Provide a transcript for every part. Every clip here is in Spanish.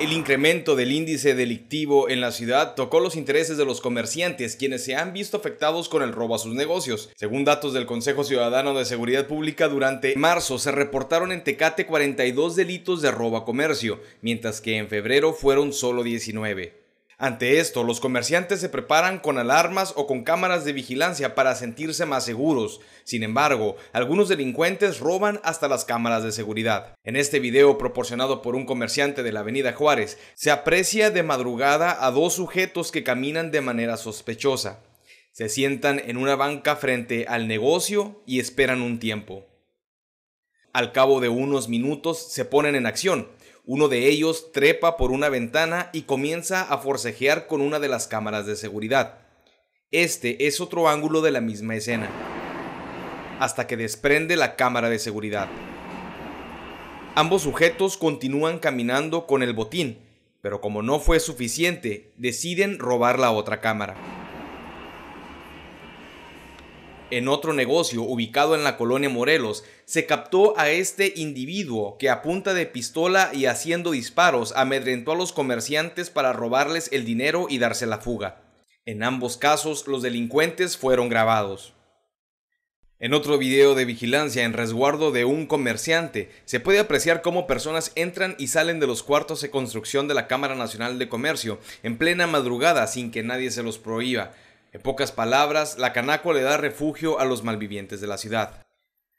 El incremento del índice delictivo en la ciudad tocó los intereses de los comerciantes, quienes se han visto afectados con el robo a sus negocios. Según datos del Consejo Ciudadano de Seguridad Pública, durante marzo se reportaron en Tecate 42 delitos de robo a comercio, mientras que en febrero fueron solo 19. Ante esto, los comerciantes se preparan con alarmas o con cámaras de vigilancia para sentirse más seguros. Sin embargo, algunos delincuentes roban hasta las cámaras de seguridad. En este video proporcionado por un comerciante de la Avenida Juárez, se aprecia de madrugada a dos sujetos que caminan de manera sospechosa. Se sientan en una banca frente al negocio y esperan un tiempo. Al cabo de unos minutos se ponen en acción, uno de ellos trepa por una ventana y comienza a forcejear con una de las cámaras de seguridad. Este es otro ángulo de la misma escena, hasta que desprende la cámara de seguridad. Ambos sujetos continúan caminando con el botín, pero como no fue suficiente, deciden robar la otra cámara en otro negocio ubicado en la colonia Morelos, se captó a este individuo que a punta de pistola y haciendo disparos amedrentó a los comerciantes para robarles el dinero y darse la fuga. En ambos casos los delincuentes fueron grabados. En otro video de vigilancia en resguardo de un comerciante, se puede apreciar cómo personas entran y salen de los cuartos de construcción de la Cámara Nacional de Comercio en plena madrugada sin que nadie se los prohíba. En pocas palabras, la Canaco le da refugio a los malvivientes de la ciudad.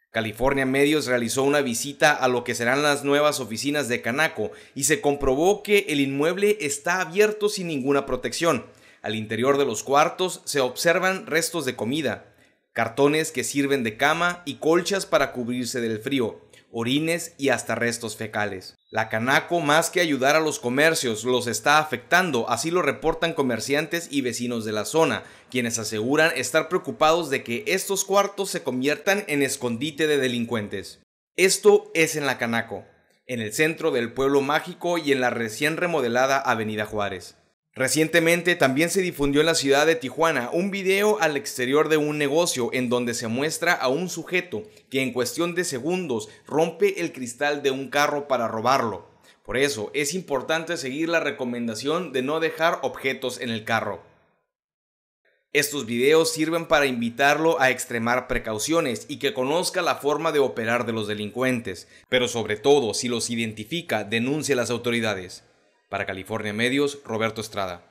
California Medios realizó una visita a lo que serán las nuevas oficinas de Canaco y se comprobó que el inmueble está abierto sin ninguna protección. Al interior de los cuartos se observan restos de comida, cartones que sirven de cama y colchas para cubrirse del frío, orines y hasta restos fecales. La Canaco, más que ayudar a los comercios, los está afectando, así lo reportan comerciantes y vecinos de la zona, quienes aseguran estar preocupados de que estos cuartos se conviertan en escondite de delincuentes. Esto es en La Canaco, en el centro del pueblo mágico y en la recién remodelada Avenida Juárez. Recientemente también se difundió en la ciudad de Tijuana un video al exterior de un negocio en donde se muestra a un sujeto que en cuestión de segundos rompe el cristal de un carro para robarlo. Por eso es importante seguir la recomendación de no dejar objetos en el carro. Estos videos sirven para invitarlo a extremar precauciones y que conozca la forma de operar de los delincuentes, pero sobre todo si los identifica, denuncie a las autoridades. Para California Medios, Roberto Estrada.